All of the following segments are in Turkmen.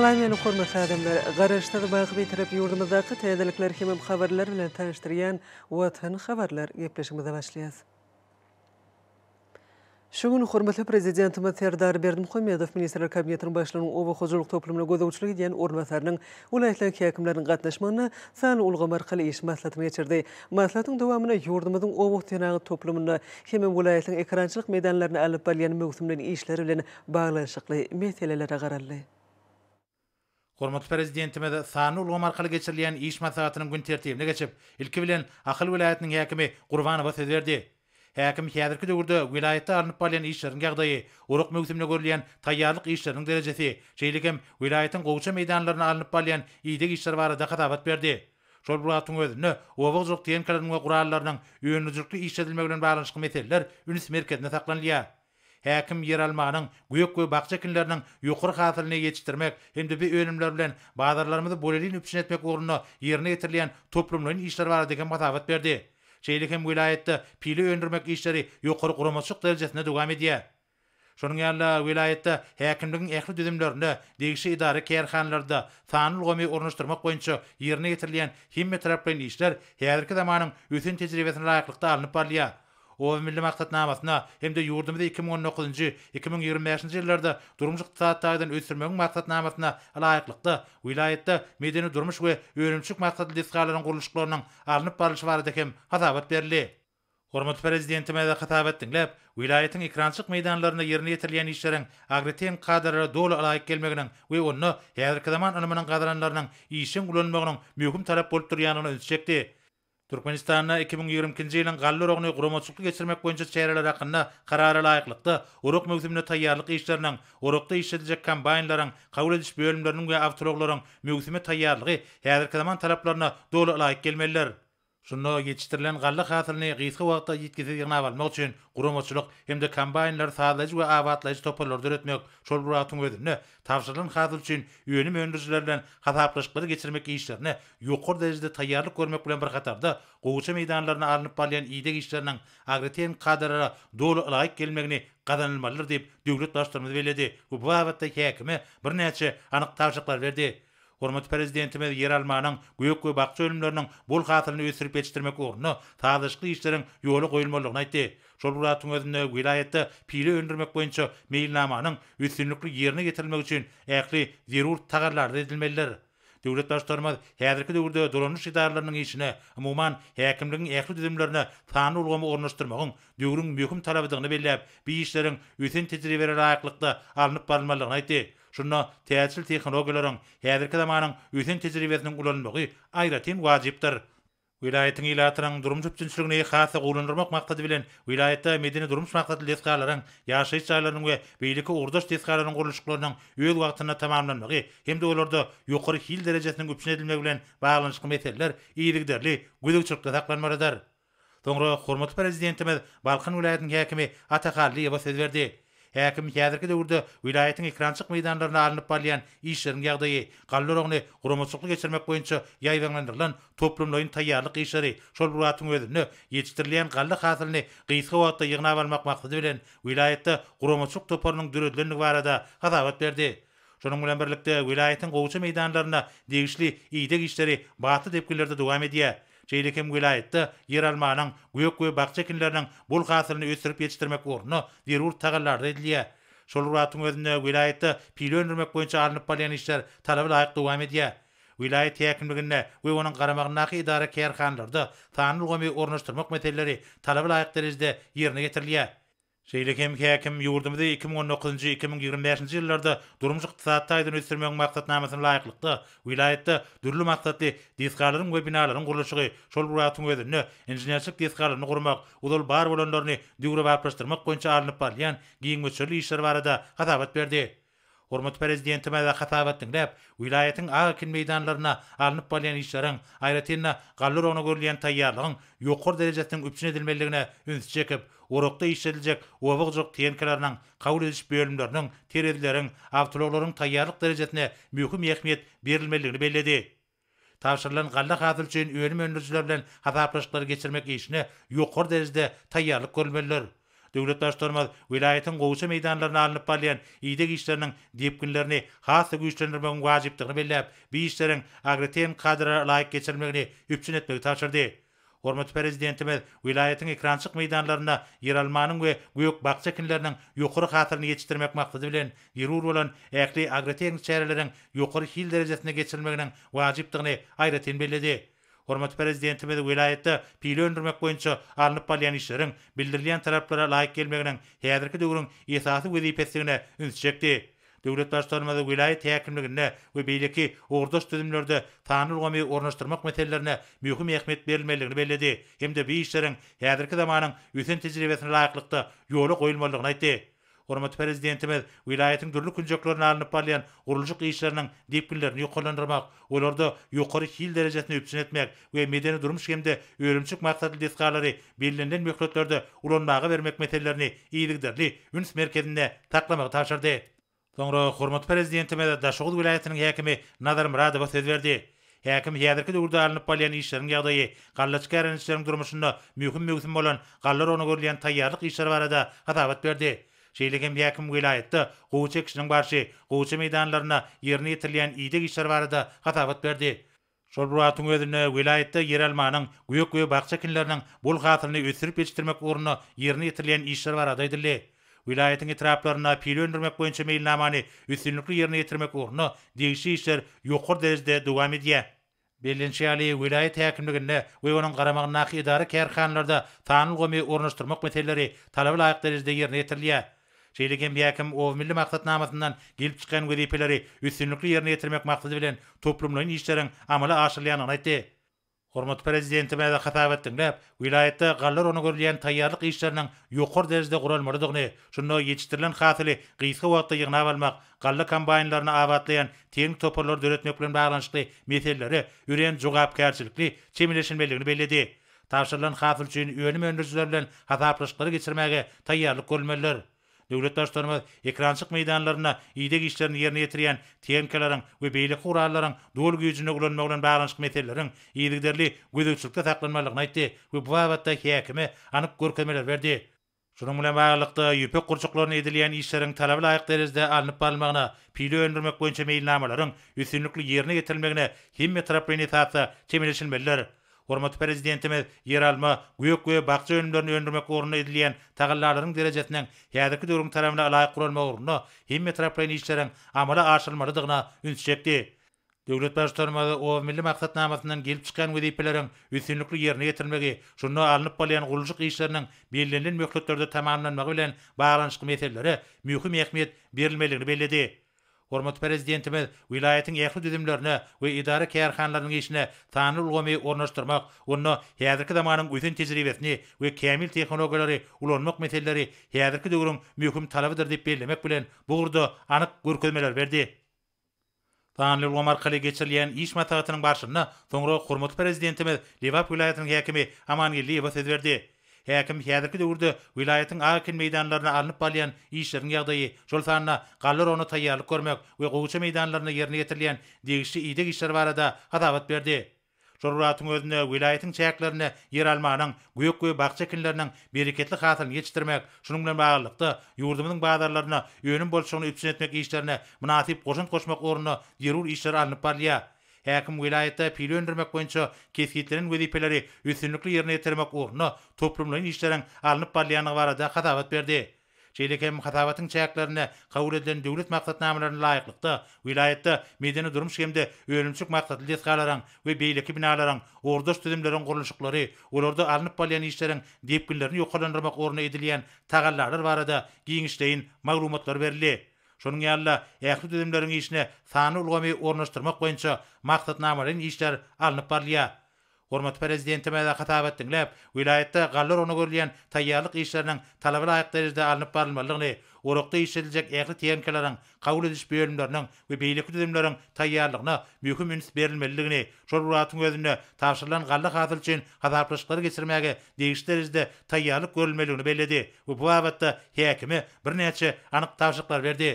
Salam meni hormatly adamlar, garaşdyg baýyk bir tarap ýurdumyzdaky täzelikler hem habarlar bilen tanıştyrýan watan habarlar ýepleşmäde başlaýar. Şu gün hormatly prezidentimiz Serdar Berdimuhammedow ministrler kabinetiniň başlanýan oba hyzurlyk toplumyna gozawçylyk diýen orunlaryň ulaýatlaryň käkimleriniň gatnaşmagyny sanly ulga merhili iş maslahat bilen Maslahatyň dowamyna ýurdumyzyň oba tenagy toplumyny hem ulaýatlaryň ekrançylyk meýdanlaryna alyp barýan möhümlerini işleri bilen baglanyşykly meselelere garaldy. Hormatly prezidentime de sany ulgam arkaly geçirilen iş masahatynyň gün tertibine geçip, ilki bilen Ahyl welaýatynyň häkimi Gurbanow söýderdi. Häkim häzirki döwürde welaýatda arnyp bolan işleriň gagdaýy, uruk möwsümine görilen taýýarlyk işleriniň derejesi, şeýlekem welaýatynyň gowça meýdanlaryna arnyp bolan ýetdik işler barada gatawat berdi. Şol bir hatyň özüne obaw diýen kalanlaryna gurallarynyň ýönüjlükli işledilmegi bilen baglanyşyk meseleler ünüs merkezine häkim yeralmanyň güýek we bagça kinleriniň ýokur hasylyny ýetirmek hem-de bir önümler bilen bazarlarymyzy bolelin üçin etmek ugruny ýerine ýetirilen toplumlaryň işleri bar diýen mazawat berdi. hem wilayetde pili öndürmek işleri ýokur guramaçlyk derejesinde dowam edýär. Şonuň ýaly wilayetde häkimliginiň ähli düzümlerini degişi idara kerhanlarda sanul gomy ornaşdyrmak boýunça ýerine ýetirilen himmet taraplaryň işler häzirki zamanyň ösün tejribesine laýyklykda alınıp barlýar. o milli maqsad namasyna hem de yurdumda 2019 2025-nji ýyllarda durmuşyk taýdan ösürmegi maqsad namasyna alaýyklykda vilayetde medeni durmuş we öwrümçük maqsadly destgarlaryň gurulyşyklarynyň alınıp barylşy bar edekem hasabat berli. Hormat prezidentim ýa-da hasabat diňläp vilayetiň ekrançyk meýdanlaryna ýerine ýetirilýän işleriň agretiň gadarlary doly alaýyk gelmegini we onuň häzirki zaman anamanyň gadarlarynyň işiň gulanmagynyň möhüm talap bolup durýanyny Turkmenistanda 2022-nji ýylyň galla rogny geçirmek boýunça çäreler hakynda karara laýyklykda uruk möwsümine taýýarlyk işleriniň, urukda işlediljek kombaynlaryň, kabul ediş bölümleriniň we awtologlaryň möwsüme taýýarlygy häzirki zaman talaplaryna dolu laýyk gelmeler. Şunda yetiştirilen qallı xasirini qiyisqi vaqtta yetkisi yigna valmaq üçün qurumuşuluk hemde kombaynlar sadlayıcı ve avatlayıcı topolor dörütmek şol buratun ödünü tavşırılan xasir üçün yönüm öndürcülerden xasaplaşıkları geçirmek işlerine yukur derecede tayyarlık görmek bilen bir qatarda. qoğuşa meydanlarına arınıp balayan iyidek işlerinin agriten qadarara dolu ilayik gelmekini qazanılmalıdır Bu bu bir anıq Hormat prezidentime yer almanyň güýük we bakça ölümleriniň bul gatyryny ösürip geçirmek ugruny taýdaşly işleriň ýoly goýulmalygyny aýtdy. Şol bir özünde vilayetde pile öndürmek boýunça meýilnamanyň ösünlikli ýerine getirilmek üçin ähli zerur tagarlar edilmeler. Döwlet başlarymyz häzirki döwürde dolanyş idaralarynyň işine umumyň häkimliginiň ähli düzümlerini sanly ulgamy ornaşdyrmagyň döwrüň möhüm talabydygyny bellep, bu işleriň ösün tejribeleri laýyklykda alınıp barylmalygyny Şunda täzil tehnologiýalaryň häzirki zamanyň ösen tejribesiniň ulanmagy aýratyn wajypdyr. Vilayetiň ilatynyň durumy üçinçiligine hasa gurulmak maksady bilen vilayetde medeni durum şahatly lesgalaryň ýaşaýyş çaýlarynyň we beýleki urdaş tehnologiýalarynyň gurulşyklarynyň öz wagtynda tamamlanmagy hem de olarda ýokary hil derejesiniň güýçne edilmegi bilen baglanyşyk meseleler ýerigderli gülüçlükde saklanmalydyr. Soňra hormatly prezidentimiz Balkan vilayetiniň häkimi Ataqalli ýa-da söz berdi. Häkim häzirki döwürde vilayatyň ekrançyk meýdanlaryna alınıp barýan işleriň ýagdaýy, galdyrogny guramatçylyk geçirmek boýunça ýaýlanlandyrylan toplum üçin taýýarlyk işleri şol wagtyň özünde ýetirilýän galdy hasylyny gysga wagtda ýygnap almak maksady bilen vilayatda guramatçylyk toparynyň döredilmegi barada hadawat berdi. Şonuň bilen birlikde vilayatyň gowçy meýdanlaryna degişli işleri batyr depkilerde dowam edýär. Şeylekem gülay yer almaanyn güyök güy bakça bul hasylyny ösürip yetistirmek üçin derur tağallar relliä şol uratun özdüne gülay itdi pilönürmek boýunça arnap galan işler talaply hykda gämediä welaýet ýa-kimligini we onuň garamağynda idara ýa-dara kairxandyrdy ornaşdyrmak meteleri ornaşdürmek metelleri derejede ýerine getirilýär. Şeýlekem käkim ýurdumda 2019-njy 2025-nji ýyllarda durmuş ykdysatda aýdyň ösdürmäň maksatnamasyny laýyklykda vilayatda dürli maksatly diýsgarlaryň we binalaryň gurulşygy şol bir wagtyň özünde enjenerlik diýsgarlaryny gurmak, udal bar bolanlaryny dürli wapraşdyrmak goýunça alyp barýan giň güýçli işler barada hatabat berdi. Hormat prezidenti mäze hasabatlyň däp vilayatyň akin meýdanlaryna алынып bolýan işleriň, aýratynda gallar ona görülýän taýýarlygyň ýokur derejesiň üpçün edilmeligine üns çekip, orokda işledilecek owag jok teýenkeleriniň kabul ediliş bölümleriniň, terezleriň, awtoloklaryň taýýarlyk derejesine ölüm geçirmek döwletdaşlarymyz vilayatyň gowsa meýdanlaryna alınıp barýan iýdeg işleriniň depkinlerini hasy güýçlendirmek wajypdygyny bilip, bu işleriň agrotehnik kadrlar laýyk geçirilmegini üpjün etmegi taşyrdy. Hormat prezidentimiz vilayatyň ekrançyk meýdanlaryna ýeralmanyň we güýök bagça kinlerini ýokary hatyryny geçirmek maksady bilen ýerur bolan ähli agrotehnik çäreleriniň ýokary hil derejesine geçirmeginiň wajypdygyny aýratyn bellidi. Hormat prezidentimiz vilayatda pili öndürmek boýunça alınıp barýan işleriň bildirilýän taraplara laýyk gelmegini häzirki döwrüň esasy wezipetligine ünsjekdi. Döwlet başlygyna we vilayat häkimligine we beýleki ordaş tüzümlerde tanyl gömi ornaşdyrmak meselelerine möhüm ähmiýet berilmelerini bellädi. Hem-de bu işleriň häzirki zamanyň ösen tejribesine laýyklykda ýoly goýulmalygyny hormat prezidentimiz vilayetin dürlü künjöklerini alınıp barlayan uruljuk işlerinin depillerini yukarlandırmak, olorda ýokary hil derejesine ýetirmek we ve medeni durmuş hemde ölümçük maksatly deskarları birlinden mühkletlerde ulanmağı vermek metellerini iyilikderli üns merkezinde taklamak taşırdı. Sonra hormat prezidentimiz daşoğul vilayetinin hekimi Nazar Muradova söz verdi. Häkim ýerdeki durda alınıp bolýan işleriň ýagdaýy, gallaçka ýerinçleriň durmuşynda möhüm mögüsüm bolan gallar ony görýän taýýarlyk işleri barada hatabat berdi. Şeýlegem ýakym vilayatda gowçak kişiniň barşy, gowçak meýdanlaryna ýerini ýetirilýän ýidik işler barada hatawat berdi. Şol bir wagtyň özüne vilayatda ýer almanyň güýek we bagça kinleriniň bol gatyny ösürip ýetirmek ugruny ýerini ýetirilýän işler barada aýdyldy. Vilayatyň etraplaryna pilendirmek boýunça meýilnamany ýetirilmekli ýerini ýetirmek ugruny degişli işler ýokur derejede dowam edýär. Belinçi Ali vilayet häkimliginde we onuň garamagynda idara kärhanlarda tanul gömi ornaşdyrmak meseleleri talaby laýyk derejede ýerine ýetirilýär. Şeýleken bir häkim milli maksat namasyndan gelip çykan gürepleri üstünlikli ýerine ýetirmek maksady bilen toplumlaryň işleriň amala aşyrylýan aýtdy. Hormat prezident we hatawatdyň lap, vilayatda gallar ony görýän taýýarlyk işleriniň ýokary derejede guralmalydygyny, şonda ýetirilen hatly gysga wagtda ýygnap almak, galler kampaniýalaryny awatlayan teň toparlar döretmek bilen baglanyşly meselelere ýüreň jogapkärçilikli çemileşmeligini bellädi. Taýşyrlan hatly üçin öňüm önürçüler bilen hatarlyşyklary geçirmäge taýýarlyk görmeler döwlet daşlaryna ekrançyk meydanlaryna ýede işlerini ýerine ýetirýän tehnikalaryň we beýlik guralaryň dol güýjüne gülenmek bilen baglanyşyk meselelerin ýerlikderli gözükçilikde saklanmalygyny aýtdy we bu wagtda häkimi anyk görkezmeler berdi. Şonuň bilen baglanykda ýüpek gurçuklaryny edilýän işleriň talaply laýyk derejede alınıp barmagyna, pili öndürmek boýunça meýilnamalaryň ýüzünlükli ýerine ýetirilmegine hemme taraplaryň ýetirilmegine Hormat prezidentimiz Yeralma güýük güýe bagça önümlerini öndürmek uğruna edilýän tagallarlaryň derejesinden ýa-da durum tarapyna alaýyk gurulma uğruna hem metropolitan işleriň amala aşyrmalydygyna üns çekdi. Döwlet başçylygy o milli maksatnamasyndan gelip çykan wezipelerin üstünlükli ýerine ýetirmegi, şunda alınıp bolan guluşyk işleriniň belirlenen möhletlerde tamamlanmagy bilen baglanyşyk meselelere möhüm ähmiýet berilmeligini bellädi. Hormat prezidentimiz vilayatın ýaly düzümlerini we idara käýerhanlarynyň işine tanyl ulgamy ornaşdyrmak, onu häzirki zamanyň üýtün tejribesini we kämil tehnologiýalary ulanmak meseleleri häzirki döwrüň möhüm talabydyr diýip bellemek bilen bu gurda anyk görkezmeler berdi. Tanlı Omar Kali geçirilen iş matahatının başında sonra Hürmet Prezidentimiz Lewap vilayetinin hekimi Amangilli Yavuz edverdi. Häkim häzirki döwürde vilayatyň akyn meýdanlaryna alınıp balyan işleriň ýagdaýy, şol sanyna galler ony taýýarlyk görmek we goýça meýdanlaryna ýerine getirilen degişli ýetik işler barada hatawat berdi. Şorulatyň özüne vilayatyň çäklerini ýer almanyň, güýek-güýek bagça kinleriniň bereketli hatyny ýetirmek, şunuň bilen baglanykda ýurdumyň baýdarlaryna ýönüm bolşugyny üçin etmek işlerini münasip goşun goşmak ornuna ýerur işler alınıp balyan. häkim vilayatda pil öndürmek boýunça kesgitlerin wezipeleri üstünlikli ýerine ýetirmek ugruna toplumlaryň işleriň alınıp barlanyny barada hasabat berdi. Çeýleke hem hasabatyň çäklerini kabul edilen döwlet maksatnamalaryna laýyklykda vilayatda medeni durmuş hemde ölümçük maksatly desgalaryň we beýleki binalaryň ordaş tüzümleriň gurulşyklary, olarda alınıp barlanyny işleriň depillerini ýokalandyrmak ugruna edilýän tagallar barada giňişleýin maglumatlar berildi. Şonuň ýaly ähli düzümleriň işine sany ulgamy ornaşdyrmak boýunça maksatnamalaryň işler alnyp barlýar. Hormat prezidenti mäde hatap etdiňler, vilayetde gallar ony görýän taýýarlyk işleriniň talaby laýyk derejede alnyp barylmalygyny, urukda işledijek ähli tiýenkelerin kabul ediş bölümleriniň we beýlik düzümleriniň taýýarlygyna möhüm üns berilmeliligini, şol uratyň özüne taýşyrylan gallar hasyl üçin hazırlyklary geçirmäge degiş derejede taýýarlyk görülmeliligini bellädi. Bu wagtda häkimi birnäçe anyk taýşyklar berdi.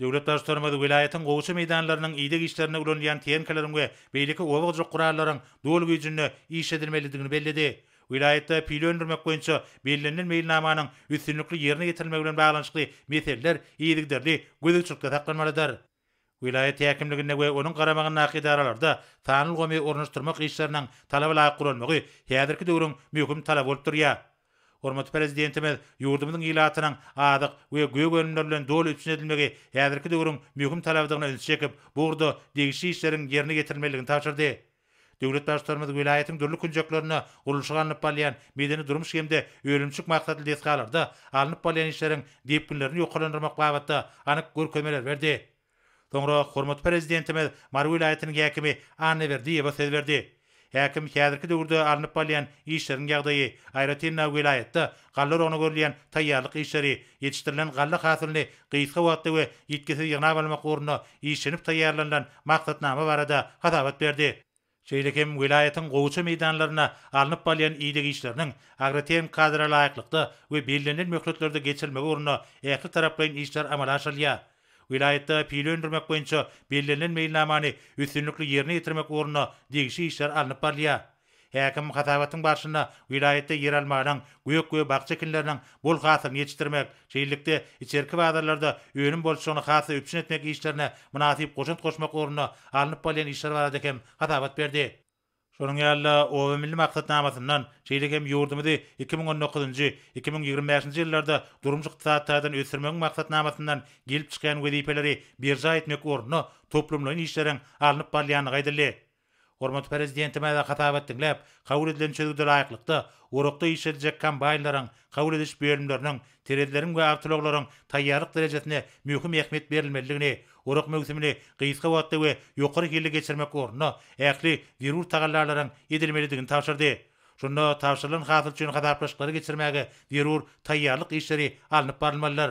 Döwlet daşlarymyz welaýetiniň goýşu meýdanlarynyň ýetek işlerini ulanyan tehnikalaryň we beýleki owaz jogup gurallaryň dowul güýjünde iş edilmeliligini bellädi. Welaýetde pilendirmek goýunça bellenilen meýilnamanyň üstünlikli ýerine ýetirilmegi bilen baglanyşykly meseleler ýetikdirdi. Gözüçlükde taklanmalar. Welaýet ýakymlygynda we onuň garamagyny nakydaralarda tanylgymy ornaşdyrmak işleriniň talaply aýkurulmagy häzirki döwrüň möhüm talap bolup durýar. Hormat prezidentimiz yurdumyň ýylatynyň adyk we güýg önümlerinden dol üçin edilmegi häzirki döwrüň möhüm talaplaryna ýetişekip, bu urdu degişli işleriň ýerine getirilmeligini taýdandy. Döwlet başlarymyz vilayetiň durly künjeklerini gurulşyganyp bolan medeni durmuş hemde öwrümçik maksatly desgalarda alınıp bolan işleriň depkinlerini ýokulandyrmak wagtynda anyk görkemeler berdi. Soňra hormat prezidentimiz Marwilaýatynyň häkimi Anne Berdiýewa söz berdi. Häkim häzirki döwürde arnyp balyan işleriň ýagdaýy, Aýratyna welaýatda galla rogyny görýän taýýarlyk işleri, ýetirilen galla hasylyny gysga wagtda we ýetkezip ýygnap almak ugruna işlenip taýýarlanan maksatnama barada hasabat berdi. Şeýlekem welaýatyň gowçy meýdanlaryna arnyp balyan iýdigi işleriniň agrotem kadra laýyklykda we bellenen möhletlerde geçirmek ornuna ýa-da taraplaryň işler amala aşylýar. vilayette pil öndürmek boyunca bellenen meýilnamany üstünlikli ýerine ýetirmek ornuna degişi işler alyp barýar. Häkim hatawatyň başyna vilayette ýer almanyň güýök-güýe bagça kinleriniň bol hatyny ýetirmek, şeýlikde içerki wadalarda öňün bolşygyny hatyny üçin etmek işlerine münasip goşunt goşmak ornuna alyp barýan işler barada kem hatawat berdi. Şonuň ýaly owa milli maksat namasyndan şeýlekem ýurdumyzy 2019-njy, 2020-nji ýyllarda durmuş täzeden ösürmegi maksat namasyndan gelip çykan wezipeleri bir zaýet mekwurny toplumlaryň işleriň alınıp barlyany gaýdyrly. Hormat prezidentime de hatap ettiňler. Kabul edilen çözümde laýyklykda urukda işledijek kombaýnlaryň, kabul ediş bölümleriniň, terederim we awtologlaryň taýyarlyk derejesine möhüm ähmiýet berilmeliligini, urak mövsümini gysga wagtda we ýokary hilli geçirmek ornuna ähli virus tagallarlaryň edilmeliligini tapşyrdy. Şonda tapşyrylan hasyl üçin hatarlaşyklary geçirmäge virus taýýarlyk işleri alınıp barylmalar.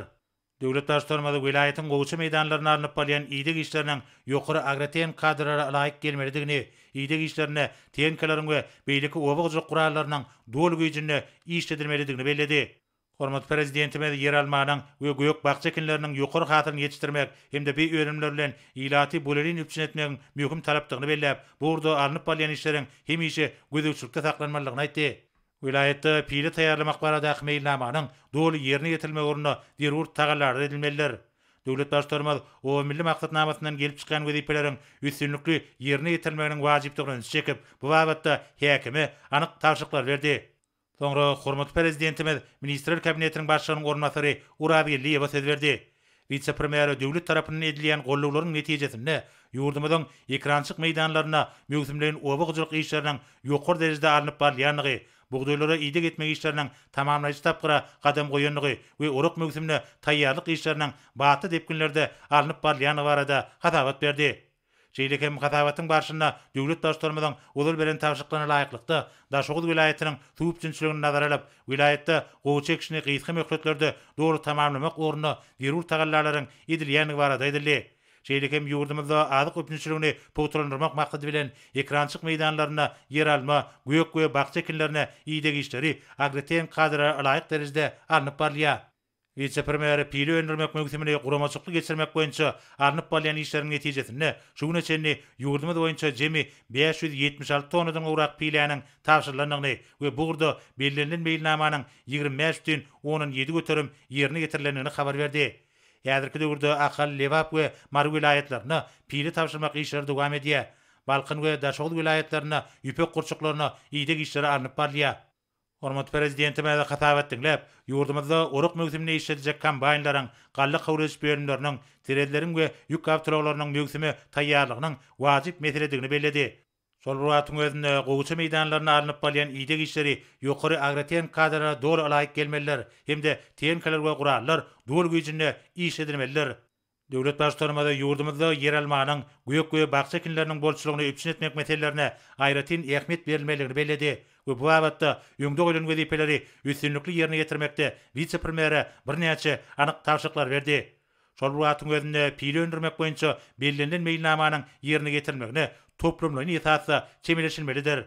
Döwlet taşlarmady wilayatyň gowçu meýdanlaryna alınıp barýan iýdik işleriniň ýokary agrotehnik kadrlara laýyk gelmeliligini iýdeg işlerini tenkelerin we beýleki obuk jyk dol güýjini işledirmelidigini belledi. Hormat prezidentime ýer almanyň we göýök bagçakynlaryň ýokary hatyny ýetirmek hem de beý öwrümler ilati bolaryň üçin etmegiň möhüm talapdygyny bellep, bu urdu arnyp bolýan hem hemişe güýdürçülikde saklanmalygyny aýtdy. Vilayetde pili tayarlamak barada akmeylnamanyň doly ýerine ýetirilmegi ornuna derur tagallar edilmeler. Döwlet daşdarmal o milli maqsad namatından gelip çıkan wezipelerin üstünlükli yerine yetirmäniň wajypdygyny çekip, bu wagtda häkimi anyk tarşyklar berdi. Soňra hormatly prezidentimiz, ministrler kabinetiniň başçylygynyň gormatary Urabi Liyeva söz berdi. Vitse premiera döwlet tarapynyň edilen gollaryň netijesinde ýurdumyň ekrançyk meýdanlaryna möwsümleriň obagçylyk işleriniň ýokary derejede alınyp barýanlygy, Buğdoylara iyilik etmek işlerinin tamamlayıcı тапкыра кадам koyunluğu ve uruk mövsimine tayyarlık баты batı depkinlerde алынып barlayanı varada hatavat berdi. Jeylekem gatawatın баршына döwlet daşlarymyň ulul beren tawşyklaryna laýyklykda да vilayetiniň tuýup çynçylygyny nazar alap, vilayetde gowçy ekşini gyýtgy доору Şeýlekem ýurdumyzda adyk öpnüçlerini potrolandyrmak maksady bilen ekrançyk meýdanlaryna ýer alma, güýek-güýe bagça kinlerine ýetdigi işleri agretem kadra alaýyk derejede alnyp barlýar. Ýetse primary pilo öndürmek möhümetine guramaçykly geçirmek boýunça alnyp barlýan işleriň netijesinde şu güne çen ýurdumyz boýunça jemi 576 tonadan owrak pilanyň taýşyrlanyny we bu gurda bellenilen meýilnamanyň 25 tün 17 götürüm ýerine getirilenini habar berdi. Ýa-da gürde akal Lewap we Mar vilayetlerini pili tapşyrmak işleri dowam edýä. Balkyn we Daşogul vilayetlerini ýüpek gurçuklaryny iýde işleri arnyp barlýa. Hormat prezidenti mäle gatawatdyk lep, ýurdumyzda uruk mögzümini işledijek kombaýnlaryň, gallyk howlaş bölümleriniň, tirelleriň we ýük awtorlarynyň Şol bir wagtyň özünde gowçy meýdanlaryna alınıp balýan ýede işleri ýokary agraten kadrlara dol alaýyk gelmeler hemde tenkeler we gurallar dol güýjünde iş edilmeler. Döwlet başçylarymyzda ýurdumyzda ýer almanyň güýök güýek bagçakynlarynyň bolçulygyny üçin etmek meselelerine aýratyn ähmiýet berilmeliligini belledi. Bu wagtda ýöngde goýulan wezipeleri üstünlikli ýerine ýetirmekde wicepremiýere bir näçe anyk tapşyrmalar berdi. Şol bir wagtyň özünde pil öndürmek boýunça bellenden meýilnamanyň ýerine getirilmegini toplumlaryny ýetasa çemeleşilmelidir.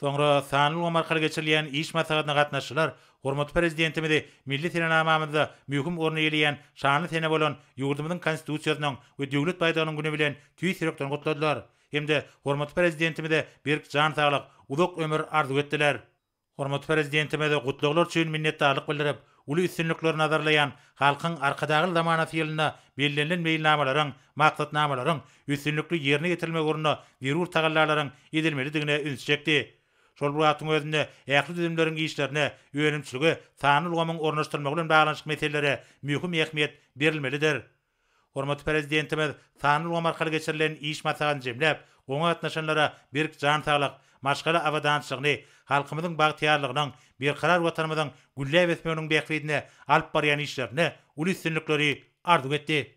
Soňra sanly Omar Khalil geçirilýän iş maslahatyna gatnaşdylar. Hormat prezidentimizi milli tenanamamyzda möhüm orny ýeleýän şanly tene bolan ýurdumyzyň konstitusiýasynyň we döwlet baýdanyň güni bilen tüý sirokdan gutladylar. Hemde hormat prezidentimizi bir jan saglyk, uzak ömür arzu etdiler. Hormat prezidentimizi gutlaglar üçin minnetdarlyk bildirip, uly üstünlükleri nazarlayan halkın arkadağıl zamanat yılına belirlenen meylnamaların, maqsatnamaların üstünlükli yerine getirilme gorunu virur tagallarların edilmeli digine ünsçekdi. Şol bu atın özünde ähli düzümlerin işlerine öğrenimçilige sanıl gomun ornaştırmagyny baglanyşyk meselelere mühim ähmiýet berilmelidir. Hormat prezidentimiz sanıl gomar hal geçirilen iş masagyny jemlep, oňa atnaşanlara bir jan taglyk, maşgara avadançygyny halkymyzyň bagtiýarlygynyň bir karar watanymyzyň gülläw etmegini beklidine alp barýan işlerini ulus synlyklary ardyp etdi.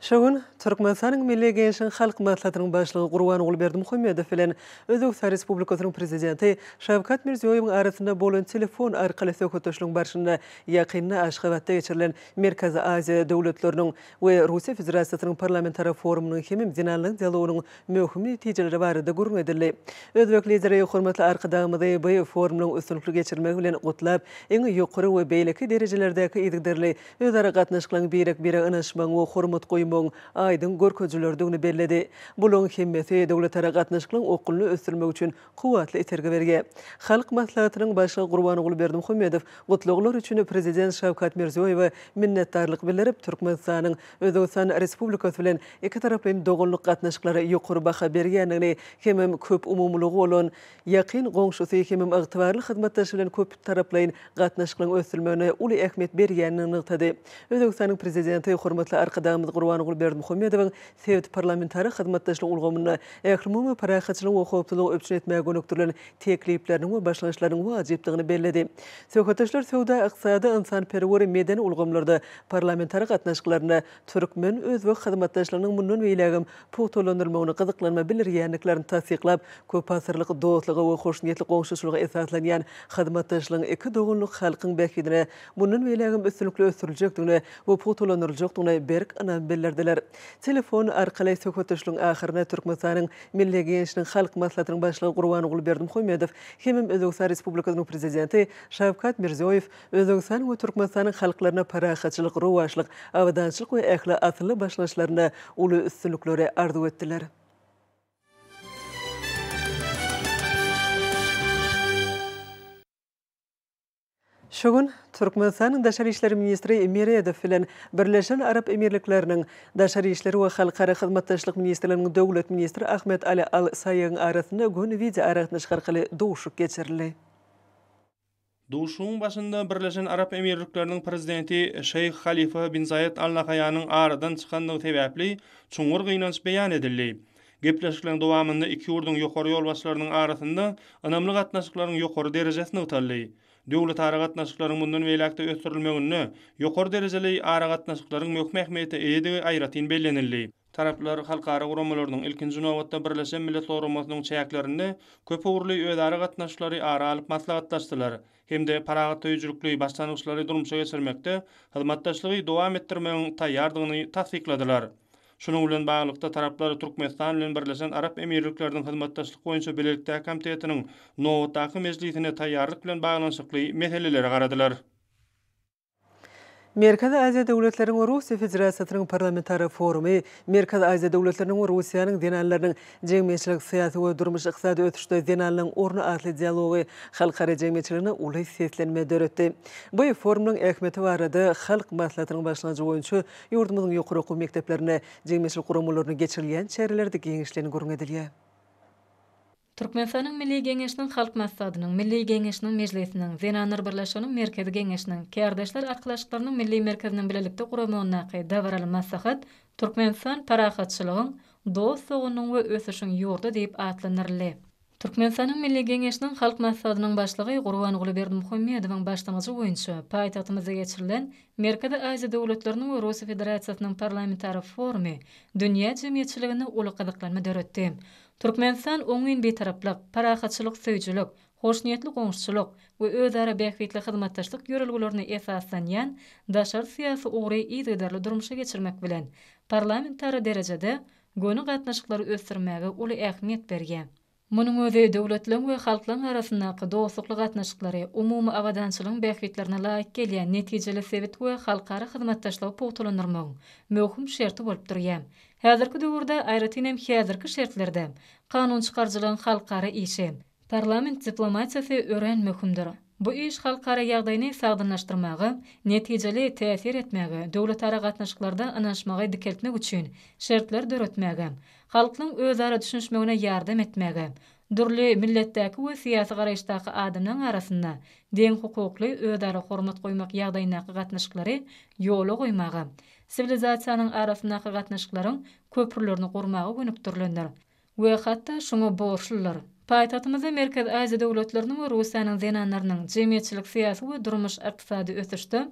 Şogun Türkmenistanyň Milli Gençliň Halk Maslahatynyň başlygy Gurwan Ulberdi Muhammedow bilen Özbegistan Respublikasynyň prezidenti Şavkat Mirziýoýew arasynda bolan telefon arkaly söhbetleşmeň barşynda ýakynly aşgabatda geçirilen Merkez Aziýa döwletleriniň we Russiýa Federasiýasynyň parlamentary forumynyň hem dinanlyk dialogynyň möhüm netijeleri barada gurmedildi. Özbek lideri hormatly arkadaşymyzy bu forumynyň usulukly geçirilmegi bilen gutlap, iň ýokary we beýleki derejelerdäki ýetirdirli özara gatnaşyklaryň birik birek ynaşmagyny we hormat goýmagyny мөң айдың көркөзілердің берледі. Бұлың хемметі дәулетара қатнашқылың оқылыны өстірмек үшін қуатлы етергі берге. Халық маслағатының башы Құрбан Ғулбердім Хумедов құтлығылар үшін президент Шавкат Мирзиоева миннеттарлық білдіріп Түркменстанның Өзбекстан Республикасы білен екі тараптың доғынлық қатнашқылары юқыр баха бергеніне кемім көп умумлығы олон яқин қоңшысы кемім ықтиварлы қызматташы көп тараплайын қатнашқылың өстірмеуіне ұлы әхмет бергенін нықтады. Өзбекстанның президенті құрметлі арқадамыз Құрбан Gurbanov gul Berdim Khomedov Sovet parlamentary hyzmatdaşly ulgamyny ekrimi we parahatçylyk okupdyly öpçün etmäge gönükdirilen tekliplerini we başlanışlaryny we ajypdygyny bellädi. Söhbetdaşlar Sowda iqtisady insan perwery medeni ulgamlarda parlamentary gatnaşyklaryny türkmen öz we hyzmatdaşlarynyň mundan beýlegim puhtolandyrmagyny gyzyklanma bilirýänliklerini tasdiqlap köp asyrlyk dostlugy we hoşnýetli goşnuşlugy esaslanýan hyzmatdaşlygyň iki dogunlyk halkyň bekidine mundan beýlegim üstünlikli ösürüljekdigini we puhtolandyrjakdygyny berk anan билдирдилер. Телефон аркылы сөкөтүшлүң ахырына Түркмөнстандын милли қалқ халык башылығы башлыгы Курбан Улбердим Хомедов, хемим Өзбекстан президенті президенти Шавкат Мерзиоев Өзбекстан ва Түркмөнстандын халыкларына парахатчылык, рувашлык, авданчылык ва эхли асылы башлашларына улуу үстүнлүклөрү арзу Şugun Türkmenistanyň daşary işleri ministri Emir Edip bilen Birleşen Arab Emirliklerinin daşary işleri we halkara hyzmatdaşlyk ministrliginiň döwlet ministri Ahmet Ali Al Sayyň arasynda gün wizi aragtnyş garkaly duşuk geçirildi. Duşuň başynda Birleşen Arab Emirliklerinin prezidenti Şeyh Halife bin Zayed Al Nahyanyň aradan çykandygy täbäpli çuňur gynanç beýan edildi. Gepleşikler dowamında iki urdun ýokary ýol başlarynyň arasynda önemli gatnaşyklaryň ýokary derejesini utallaýy. Döwlet aragatnaşyklaryň mundan welakda ösdürilmegini, ýokar derejeli aragatnaşyklaryň möhmehmeti edi aýratyn bellenildi. Taraplar halkara guramalarının ilkin zunavatta birleşen millet loromasının çayaklarını köp uğurlu yöyedara gatnaşları ara alıp masla Hem de paragat tayyucurukluy bastanuslari durumsa gesirmekte, hizmattaşlığı doa mettirmeyong tayyardığını tatfikladılar. Şunu bilen baglykda taraplary Türkmenistan bilen birleşen Arap emirlikleriniň hyzmatdaşlyk boýunça belelikde akamitetiniň nowo taýp mejlisini taýýarlyk bilen baglanşykly mehelipleri garadylar. Merkez Aziya Döwletleriň we Russiýa Federasiýasynyň parlamentary forumy Merkez Aziya Döwletleriň we Russiýanyň denallarynyň jemgyýetçilik syýasaty we durmuş ykdysady ötüşde denallaryň orny atly dialogy halkara jemgyýetçiligini uly seslenme döretdi. Bu forumyň ähmiýeti barada halk maslahatynyň başlanjy boýunça ýurdumyzyň ýokary okuw mekdeplerine jemgyýetçilik guramalaryny geçirilýän çäreleri Türkmenistanyň Milli Geňeşiniň halk maslahatynyň Milli Geňeşiniň Mejlisiniň Zenanyr Birleşiginiň Merkezi Geňeşiniň Kärdeşler Arkadaşlarynyň Milli Merkeziniň bilelikde guramyny näki dowral maslahat Türkmenistan paraxatçylygyň dostlugynyň we ösüşiň ýurdu diýip atlanyrly. Türkmenistanyň Milli Geňeşiniň halk maslahatynyň başlygy Gurban Gulyberdi Muhammedowyň başlamagy boýunça paýtagtymyza geçirilen Merkezi Aziýa döwletleriniň we Russiýa Federasiýasynyň parlamentary forumy dünýä jemgyýetçiliginiň uly gyzyklanmy döretdi. Turkmenistan öňün bir taraplyk, parahatçylyk, söýjülük, hoşnyetlik, gönçüçülük we özara beýikli hyzmatdaşlyk ýörelgelerini esaslanýan daşar syýasy ugry ýetdirli durmuşa geçirmek bilen parlamentara derejede göni gatnaşyklary ösdürmäge uly ähmiýet bergen. Munyň özi döwletleň we halklaryň arasyndaky dostlukly gatnaşyklary umumy awadançylygyň beýiklerine laýyk gelýän netijeli sewit we halkara hyzmatdaşlyk pogtulandyrmagy möhüm şertdir bolup durýar. Әзіркі döwürde aýratyn hem häzirki şertlerde kanun çykarjylygyň halkara işi, parlament diplomatiýasy ören möhümdir. Bu iş halkara ýagdaýyny sagdynlaşdyrmagy, netijeli täsir etmäge, döwletara gatnaşyklarda ynaşmagy dikeltmek üçin şertler döretmäge, halkyň özara düşünşmegine ýardam etmäge, Dürli milletdäki сиясы siýasy garaýşdaky арасында arasynda құқуқлы hukukly hormat sivilizatsiýanyň arasyndaky gatnaşyklaryň köprülerini gurmagy gönüp durlandyr. We hatda şoňa borçlylar. Paýtatymyzda Merkez Aziýa döwletleriniň we Russiýanyň zenanlarynyň jemgyýetçilik syýasy we durmuş ekonomiýasy ötüşdi.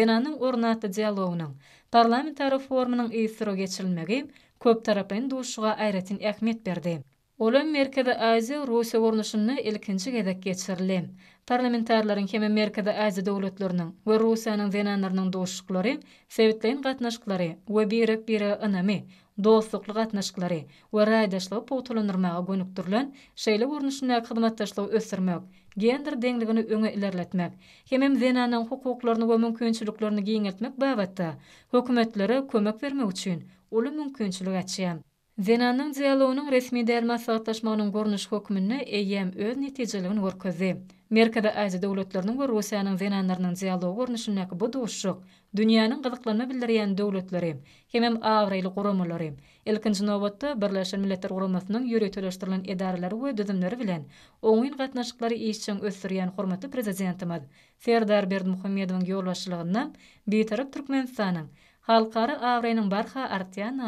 zenanyň ornaty dialogynyň parlamentary formanyň ýetirilmegi köp tarapyň duşuşyna aýratyn ähmiýet berdi. Olum Merkada Azi Rusya ornushunna ilkinci gedak geçirli. Parlamentarların kemi Merkada Azi dowletlarının ve Rusya'nın zenanlarının doğuşukları, sevitlayın qatnaşkları, ve birik birek anami, dostlukla qatnaşkları, ve raydaşlau potulunurmağa gönüktürlön, şeyle ornushunna qatnaşlau össürmök, gendir dengligini öngü ilerletmek, kemim zenanyň hukuklaryny we mümkünçlüklerini giňeltmek giyini hökümetlere kömek bermek üçin uly mümkinçilik giyini Zenanın ziyalonun resmi dəyəlma saatlaşmağının qorunuş hükmünnə EYM öz neticilin qorqızı. Merkada azı dəvlətlərinin və Rusiyanın zenanlarının ziyalonu qorunuşunnək bu doğuşşuq. Dünyanın qılıqlarına bildiriyən dəvlətləri, həməm ağrayılı qorumuları, ilkinci növbətta Birləşən Millətlər Qorumasının yöri tələşdirilən edarələri və düzümləri bilən, onun qatnaşıqları işçən özsürüyən qormatı prezidentimiz, Ferdar Berd Muhammedovun geolaşılığından, bitirib Türkmenistanın, halqarı ağrayının Barha artıyan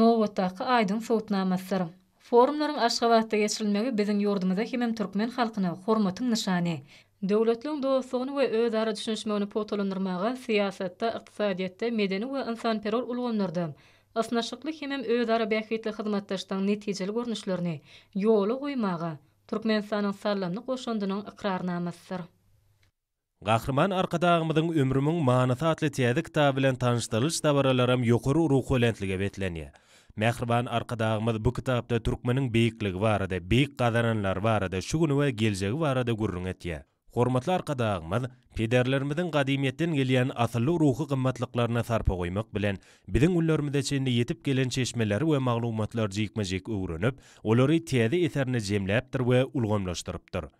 No utaq qa aydin sotin geçirilmegi Formlarin ashqa vahta yechilmagi bizin yordimiza himem Turkmen xalkini, khormotin nishani. Dovletlin dovsoni ve ozara dishinshmevni potolunirmaga, siyasatta, iqtisadiyatta, medeni ve insan peror ulgonurdi. Asnashikli himem ozara behitli khizmattashtan netijili gornishlirni, yoğlu qoyimaga, Turkmen sanan salamni qoshondinan iqrarin amassar. Қақырман арқадағымыдың өмірімің маңыты атлетиядік табылен таныштырылыш табаралырым еқұр ұруқы өләнтіліге бетіләне. Мәқырман арқадағымыд бұ кітапты түркмінің бейіклігі барады, бейік қадананлар барады, шүгіні өй келжегі барады көрін әтте. Құрматлы арқадағымыз, педерлерімізің қадиметтен келген асылы рухы қымматлықларына сарпы қоймық білен, бідің үлірімізді шенді етіп келін чешмелері өй мағлуматлар жекмі жек өңрініп, олары теәді етеріні жемлі әптір өй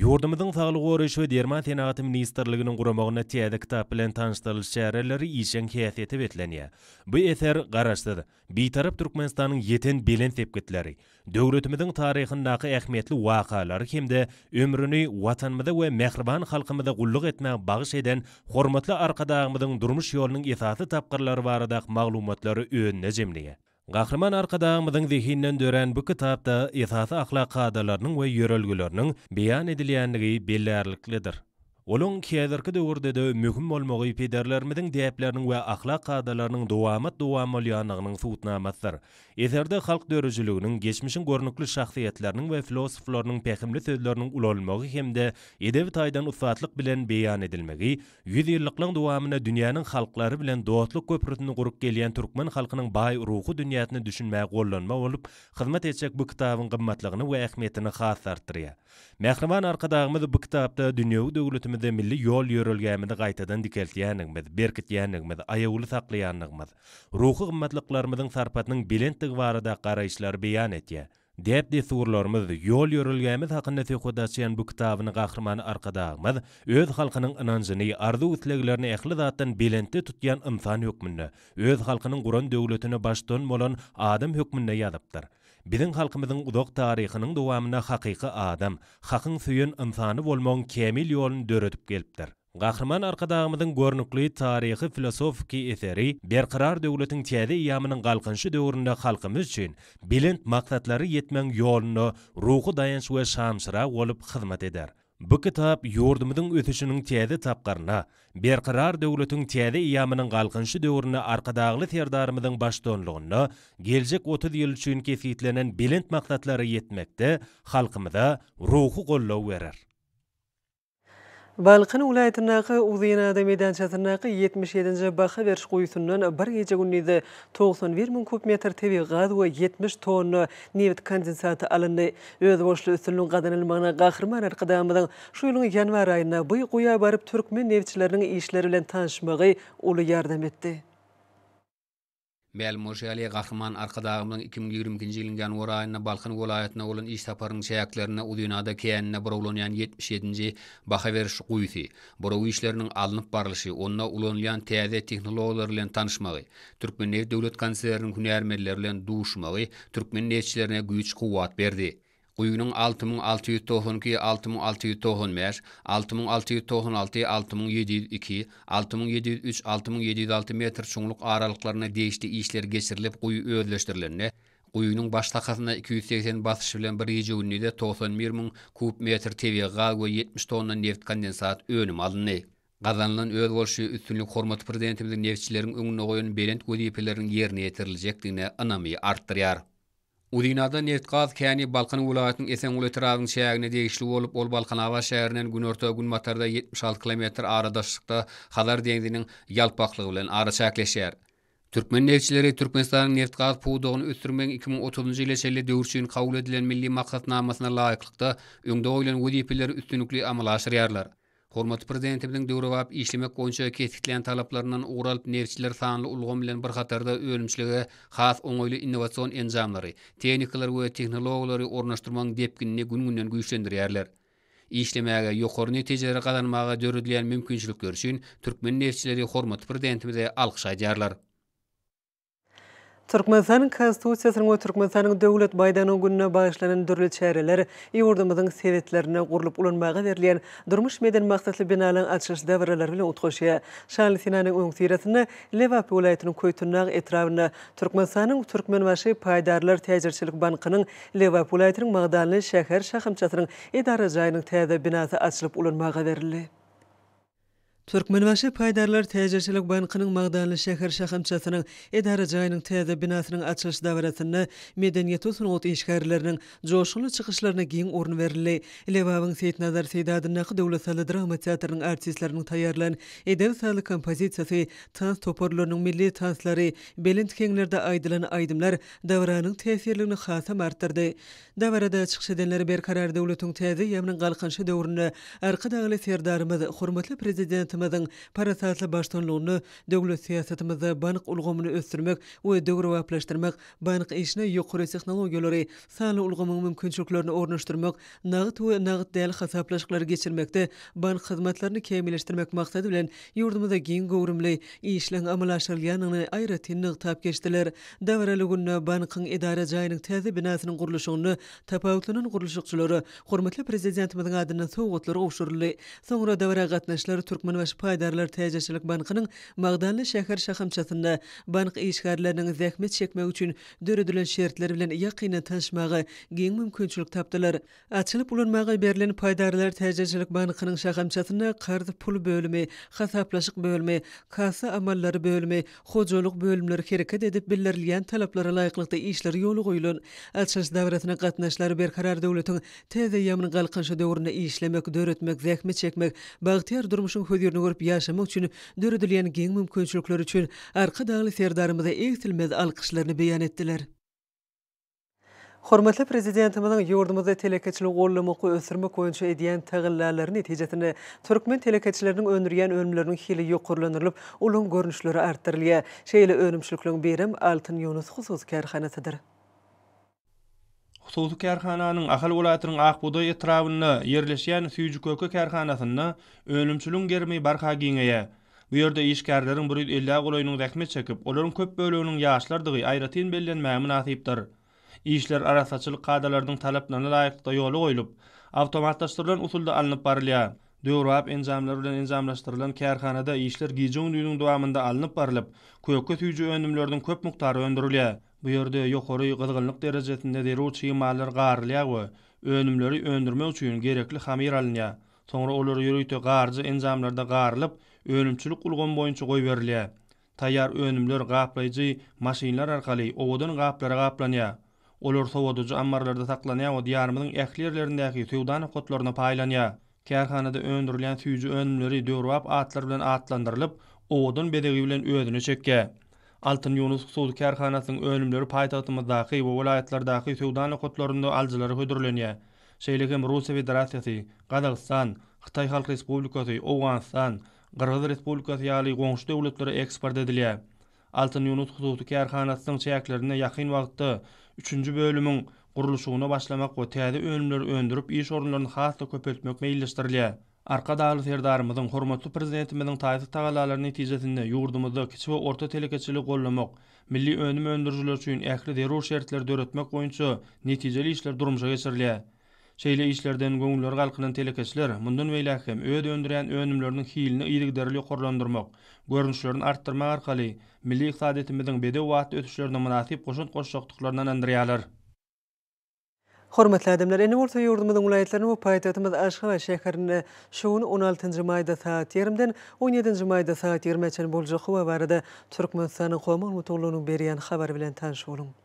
Yurdumyň saglyk goraýşy we dermat tenagatym ministrliginiň guramagyna täze kitap bilen tanıştyrylýan şäherleri işen kiyasyeti betlenýär. Bu eser garaşdyr. Bitarap Türkmenistanyň ýeten bilen tepkitleri, döwletimiziň taryhyndaky ähmiýetli wakalary hemde ömrüni watanymyzda we mehriban halkymyzda gullyk etmäge bagyş eden hormatly arkadaşymyzyň durmuş ýolunyň esasy tapgyrlary barada maglumatlary öňe Қақырман арқадағымыдың дегеннен дөрән бұ кітапта итаты ақла қадаларының өй үрілгілерінің бейан еділіянігі белі әрліклідір. Олың кедіркі де өрдеді мүхім олмағы педерлермедің дәплерінің өә ақлақ қадаларының дуамат дуамалияныгының суытнамастыр. Этерді халық дөріжілігінің geçmişin көрнүклү шахсиятларының вә философларының пәхімлі сөздерінің улолмоғы хемде edeb тайдан ұсатлық bilen beyan edilmegi, 100 yıllıqlıq дуамына dünyanın halkları bilen do'stlik köprüsini qurup bay ruhu dünýäsini düşünmäge gollanma олып, hyzmat etjek bu kitabyň gymmatlygyny we ähmiýetini has artdyrýar. Mährman arkadagymyz bu ýetimide milli yol ýörelgämini gaýtadan dikeltýänigmiz, berkit ýänigmiz, aýawly saklaýanygmyz, ruhy gymmatlyklarymyzyň sarpatynyň bilentdigi barada garaýşlar beýan etdi. Dep de suwrlarymyz ýol ýörelgämiz hakynda täkidäçiýän bu kitabyny gahrymany arkadaýmyz, öz halkynyň inanjyny, ardy utlaglaryny ähli zatdan bilentde tutýan insan hökmünde, öz halkynyň guran döwletini başdan bolan adam hökmünde ýazypdyr. Bizin halkımızın uzak tarihinin devamına hakiki adam, hakın suyun insanı volmon kemil yolun dörütüp gelipdir. Gahrman arkadağımızın görnüklü tarihi filosofiki eseri, bir karar devletin çeyde iyamının kalkınşı devrinde halkımız için bilin maksatları yetmen yolunu ruhu dayanşı ve şamsıra olup hizmet eder. Бұқы тап юрдымыдың өтішінің тәді тапқарына, берқырар дәулетің тәді иямының қалқыншы дөуіріні арқыдағылы тердарымыдың баштонлығына, келжек 30 ел үшін кесетленен белент мақтатлары етмекті, халқымыда рухы қоллау верер. Balqın ulay tırnaqı uzayın 77-nji baha verş goýusundan bir gece günnizi 91.000 kub metr tebi gaz we 70 ton nevit kondensaty alındı. Öz boşlu üsülün gazan ilmağına qaxırman şu ýylyň yanvar aýyna bu goýa baryp türkmen nevitçilerinin işleri bilen tanışmagy uly ýardam etdi. Belmoşali Gahman arkadağımın 2022-nji ýylyň ýanwar aýyna Balkan welaýatyna bolan iş taparyň çäklerini Udynada käýenine bürolanýan 77-nji baha beriş uyuti. Bu işleriniň alınıp barylyşy, onla ulanylan täze tehnologiýalar bilen tanışmagy, türkmen näw döwlet kanserleriniň hünärmenleri bilen duşmagy türkmen näçilerine güýç berdi. Uyunun 6600 ki 6600 metr, 6600 ton altı, 6600 ton altı, 6600 ton altı, 6600 ton altı, 6600 280 batış bilen bir reje ünide 91000 kub metr TV gaz we 70 tonna neft kondensat önüm alyny. Qazanlan öz bolşy üstünlük hormat prezidentimiz neftçilerin öňüne goýan belent gödiýpelerini ýerine ýetirilijekdigine anamy artdyryar. Udinada Nertgaz Kani Balkan ulaatın Esen Ulu Etirazın şeyagini deyişli ol Balkan Ava şeyarinin gün orta gün matarda 76 km aradaşlıkta xalar denizinin yalpaklı ulan araçakle Türkmen nevçileri Türkmenistan'ın Nertgaz Pudoğunu Östürmen 2030 ile çelli dövürçüyün kavul edilen milli maqsat namasına layıklıkta, öngde oylan udipilleri üstünüklü amalaşır yarlar. Hormatly prezidentimiň döwrewap işlemek goýunça kestiklen талаптарынан ugralyp nerçiler sanly ulgam bilen bir hatarda ölümçiligi has oňoýly innovatsion enjamlary, tehnikalary we tehnologiýalary ornaşdyrmaň depkinini gün-günden güýçlendirýärler. işlemäge, ýokary netijeler gazanmaga döredilýän mümkinçilikler üçin türkmen nefçileri Türkmenistan Konstitusiýasynyň we Turkmenistanyň döwlet baýdanyň gününe bagyşlanan dürli çäreler ýurdumyzyň sewetlerine gurulyp ulanmagy berilen durmuş meden maksatly binalaryň açylyş döwürleri bilen utgaşy. Şahly Sinanyň öňsiretini Lewa Pulaýatynyň köýtünnäg etrawyny Turkmenistanyň türkmen wäşi paýdarlar täjirçilik bankynyň Lewa Pulaýatynyň Magdalany şäher şahymçasynyň edara jaýynyň täze binasy açylyp ulanmagy berildi. Türkmenbaşy paýdarlar täzeçilik bankynyň Magdalyny şäher şahymçasynyň edara jaýynyň täze binasynyň açylyş dabaratyny medeniýet usunut işgärleriniň joşgyny çykyşlaryna giň orun berildi. Lewawyň Seýit Nazar Seýdadyň näki döwlet sanly drama teatrynyň artistleriniň taýýarlan edep sanly kompozisiýasy, tans toparlarynyň milli tanslary, belin kenglerde aýdylan aýdymlar dabaranyň täsirligini hasam artdyrdy. Dabarada çykyş berkarar bir karar döwletiň täze ýamynyň galkanşy döwrüne arkadaşly serdarymyz, hormatly prezident ýaşamyzyň parasatly başdanlygyny döwlet syýasatymyzda banyk ulgamyny ösdürmek we döwre waplaşdyrmak, banyk işini ýokary technologiýalary sanly ulgamyň mümkinçiliklerini ornaşdyrmak, nagyt we nagyt däl hasaplaşyklary geçirmekde banyk hyzmatlaryny kemilleşdirmek maksady bilen ýurdumyzda giň gowrumly işleň amalaşylýanyny aýra tap Döwreli günni banyk idara jaýynyň täze binasynyň gurulşyny tapawutlanyň gurulşykçylary, hormatly prezidentimiziň adyna sowgatlary owşurly. Soňra döwre gatnaşlary Bağış Paydarlar Tezeçilik Bankının Magdanlı Şehir Şahımçatında bank işgarlarının zähmet çekmek üçün dörüdülen şeritler bilen yakini tanışmağı gen mümkünçülük taptılar. Açılıp ulanmağı berlen Paydarlar Tezeçilik Bankının Şahımçatında kard pul bölümü, hasaplaşık bölümü, kasa amalları bölümü, hocalık bölümleri hareket edip bildirilen talaplara layıklıkta işleri yolu koyulun. Açılış davratına katnaşları berkarar devletin teze yamın kalkınşı işlemek, dörütmek, zähmet çekmek, bahtiyar durmuşun hüzyur ýerini görüp ýaşamak üçin döredilýän giň mümkinçilikler üçin arka daly serdarymyza eýtilmez alkyşlaryny beýan etdiler. Hormatly prezidentimiziň ýurdumyzda telekeçilik gollamak we ösürme goýunça edýän tägillerini netijetini türkmen telekeçileriniň öndürýän önümleriniň hili ýokurlanyrylyp, ulum görnüşleri artdyrylýar. Şeýle önümçülikliň berim Altyn Ýunus hususy karhanasydyr. Hususi kärhananyň Ahal welaýatynyň Aqbuda etrawynda yerleşýän Süýjükökö kärhanasynda ölümçülüň germi barha giňeýe. Bu ýerde işgärleriň bir ýylda golaýynyň rahmet çekip, olaryň köp bölüginiň ýaşlardygy aýratyn bellen mämnunatypdyr. Işler arasaçyl kadalardan talaplarına layık da yolu koyulup, avtomatlaştırılan usulda alınıp barilya. Dövrap enzamlar ulan enzamlaştırılan kerhanada işler gijon düğünün duamında alınıp barılıp, köyökü tüyücü önümlerden köp muktarı öndürülya. Bu ýerde ýokary gyzgynlyk derejesinde derewçi maýlar garlyk we önümleri öndürmek üçin gerekli hamir alynýar. Soňra olar ýürüýte garjy enzimlerde garylyp, önümçülik ulgam boýunça goý berilýär. Taýar önümler gaplaýjy maşinalar arkaly owadan gaplara gaplanýar. Olar sowadyjy ammarlarda saklanýar we diýarmyň ähliýerlerindäki sowdany gutlaryna paýlanýar. Kerhanada öndürilen süýjü önümleri döwrap atlar bilen atlandyrylyp, owadan bedegi bilen öýüne Altın Yunus Suud Kerhanasının önümleri paytatımı daqi ve olayetler daqi sevdani kutlarında alcıları hüdürleniye. Şeylikim Rusya Federasyası, Qazaqstan, Xtay Halk Respublikası, Oğanistan, Qırgız Respublikası yali gongşu devletleri ekspert ediliye. Altın Yunus Suud Kerhanasının çeyaklarına yakin vaqtta 3. bölümün kuruluşuna başlamak ve tədi önümleri öndürüp iş orunlarını hasta köpöltmək Arka dağlı serdarımızın hormatlı prezidentimizin tayyatı tağalalarının neticesinde yurdumuzda kiçi ve orta telekeçili kollamak, milli önüm öndürücüler için ekri derur şeritler dörütmek oyuncu neticeli işler durumuşa geçirli. Şeyle işlerden gönüller kalkının telekeçiler, mundun ve ilahkem öde öndüren önümlerinin hiyilini iyilik derili korlandırmak, görünüşlerini arttırmak arkali, milli iqtadetimizin bedev vaat ötüşlerine münasip koşun Hormatly adamlar, ene bolsa ýurdumyzyň ulaýatlaryny we paýtatymyz Aşgabat we şäherini e, şuwun 16-nji maýda saat 20-den 17-nji maýda saat 20-ä çen boljak howa barada türkmen sanyny goýmaly we toglanyň berýän habar bilen tanış bolýarys.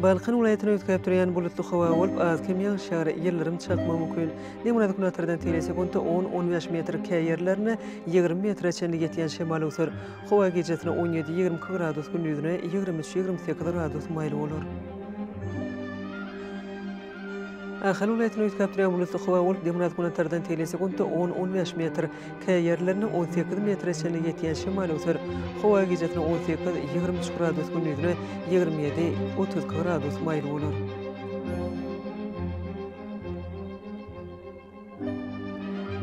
Balkan ulaýatyna ýetip durýan bulutly howa bolup az kim ýaňy ýerlerim çykmagy mümkin. Demirat günatardan tele sekunda 10-15 metr käýerlerini 20 metr çenli ýetýän şemal öser. Howa gejesini 17-20 gradus günüdine 23-28 gradus maýly bolar. Ahal ulaýatyny ýetgäpdirýän bulut howa bolup demirat gyna tardan telesi 10-15 metr, kaýerlerini 18 metr çeli ýetýän şemal öter. Howa gejetini 18-20 gradus günüdüre 27-30 gradus maýyl bolur.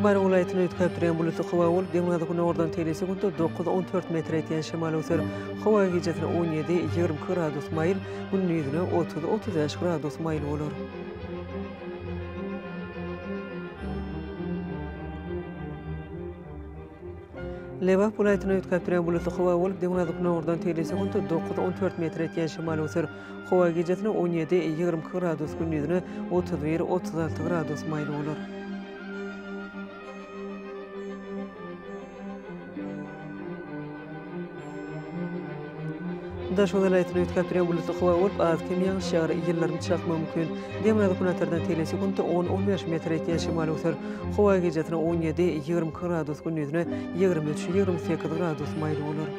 Bar ulaýatyny ýetgäpdirýän bulut howa bolup demirat gyna ordan telesi 9-14 metr ýetýän şemal öter. Howa gejetini 17-20 gradus maýyl günüdüre 30-35 gradus maýyl bolur. Leva Pulaytyna ýetgäp bu ýerde howa bolup, demek näzik nurdan teýlese, 9-14 metr etýän şimal usur. Howa gejetini 17-20 gradus gündizini 31-36 gradus maýly bolar. da şoňa laýtyny ýetgäpdirýän bolsa howa bolup az kim ýaňy şäher ýyllaryny çaq mümkin. Demeli bu näterden telesi günde 10-15 metr etýän şimal öter. Howa gejetine 17-20 gradus günüdine 23-28 gradus maýly bolar.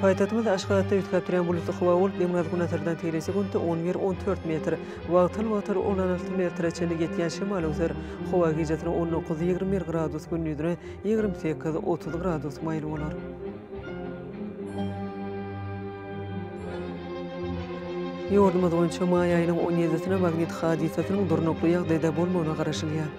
Paýtatymyz aşgabatda ýetgäpdirän bulutly howa bolup, demirat gün aterden tegresi 11-14 metr, wagtyl wagtyl 16 metr çeli ýetýän şimal öwzer, howa gejatyny 19-20 gradus günnüdürä, 28-30 gradus maýyl bolar. Ýurdumyz 10 maý aýynyň 17-sine magnit hadisasynyň durnukly ýagdaýda bolmagyna garaşylýar.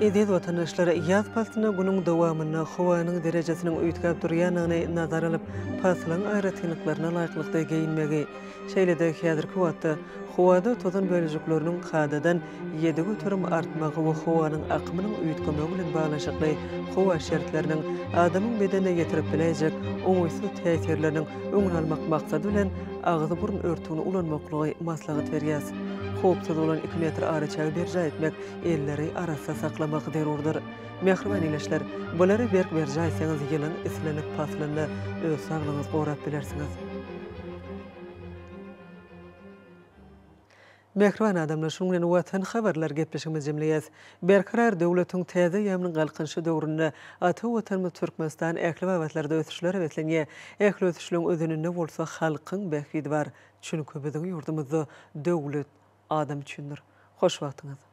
Edid vatandaşlara yaz pasına günün dowamyna xovanın derejesiniň uyutkab durýanyny nazar alyp, paslan ayrı laýyklykda layıklıqda geyinmegi. Şeyle de hiyadır kuvatta xovada tozun bölücüklörünün qadadan yedigü törüm artmağı ve xovanın akımının uyutkabrögülün bağlaşıqlı xova şerklerinin adamın bedene getirip bilecek umuysu teyterlerinin umuysu teyterlerinin umuysu teyterlerinin umuysu teyterlerinin umuysu Kooptada olan 2 metr ara çağı berja etmek, elleri arasa saklamak der ordur. Mekhruvan ilaçlar, bolari berk berja etseniz yilin islanik paslanlı öz sağlığınız borat bilersiniz. Mekhruvan adamlar, şunlun vatan khabarlar gepleşimiz jemliyaz. Berkarar devletun tezi yamnyan galkınşi dourunna, Atı vatan Türkmenistan Turkmastan ekli vatlar da ötüşlar vatlanye, ekli ötüşlun ötüşlun ötüşlun ötüşlun ötüşlun ötüşlun ötüşlun ötüşlun адам түшүндүр. Хош вақтыңыз.